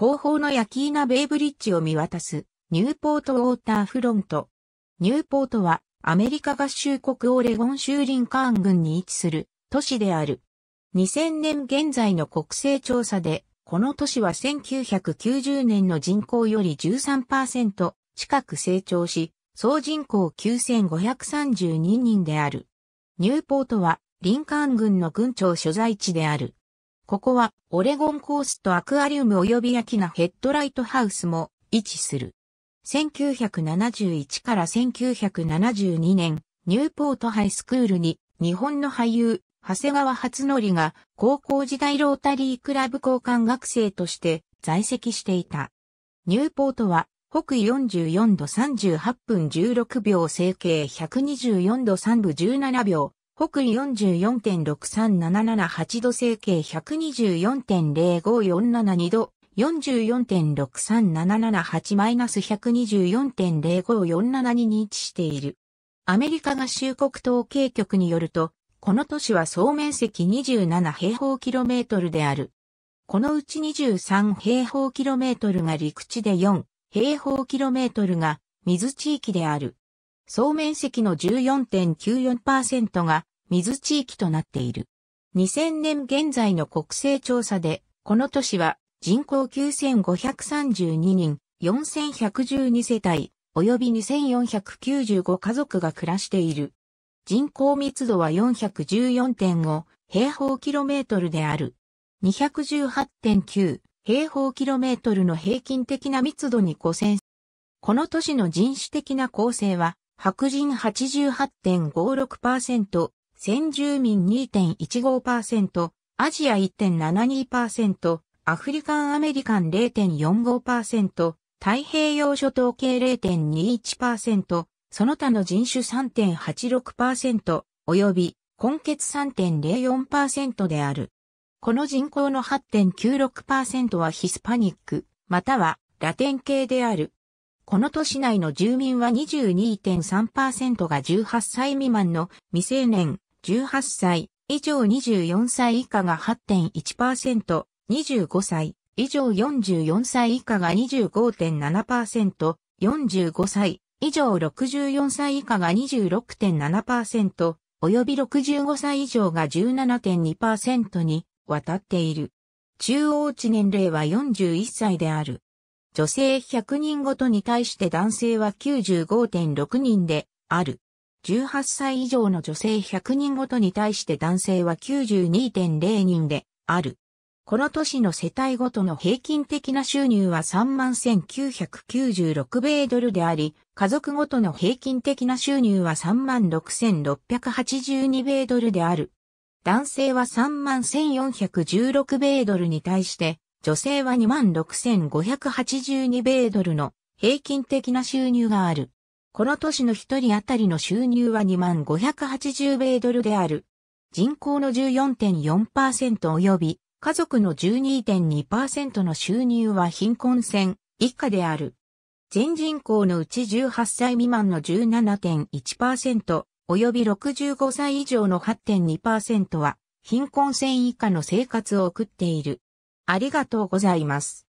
後方のヤキーナベイブリッジを見渡す、ニューポートウォーターフロント。ニューポートは、アメリカ合衆国オレゴン州リンカーン郡に位置する都市である。2000年現在の国勢調査で、この都市は1990年の人口より13%近く成長し、総人口9532人である。ニューポートは、リンカーン郡の郡庁所在地である。ここはオレゴンコースとアクアリウム及び焼きなヘッドライトハウスも位置する。1971から1972年、ニューポートハイスクールに日本の俳優、長谷川初則が高校時代ロータリークラブ交換学生として在籍していた。ニューポートは北緯44度38分16秒成形124度3分17秒北緯44.63778度整形124.05472度44.63778-124.05472に位置している。アメリカ合衆国統計局によると、この都市は総面積27平方キロメートルである。このうち23平方キロメートルが陸地で4平方キロメートルが水地域である。総面積の14.94%が水地域となっている。2000年現在の国勢調査で、この都市は人口9532人、4112世帯、及び2495家族が暮らしている。人口密度は414.5平方キロメートルである。218.9平方キロメートルの平均的な密度に5000。この都市の人種的な構成は、白人88.56%、先住民2.15%、アジア1.72%、アフリカンアメリカン0.45%、太平洋諸島系0.21%、その他の人種3.86%、及び根血3.04%である。この人口の8.96%はヒスパニック、またはラテン系である。この都市内の住民は22.3%が18歳未満の未成年、18歳以上24歳以下が8.1%、25歳以上44歳以下が25.7%、45歳以上64歳以下が26.7%、及び65歳以上が17.2%にわたっている。中央値年齢は41歳である。女性100人ごとに対して男性は95.6人である。18歳以上の女性100人ごとに対して男性は92.0人である。この年の世帯ごとの平均的な収入は31,996米ドルであり、家族ごとの平均的な収入は36,682米ドルである。男性は31,416米ドルに対して、女性は26,582米ドルの平均的な収入がある。この都市の一人当たりの収入は2580米ドルである。人口の14.4%及び家族の12.2%の収入は貧困線以下である。全人口のうち18歳未満の17.1%及び65歳以上の8.2%は貧困線以下の生活を送っている。ありがとうございます。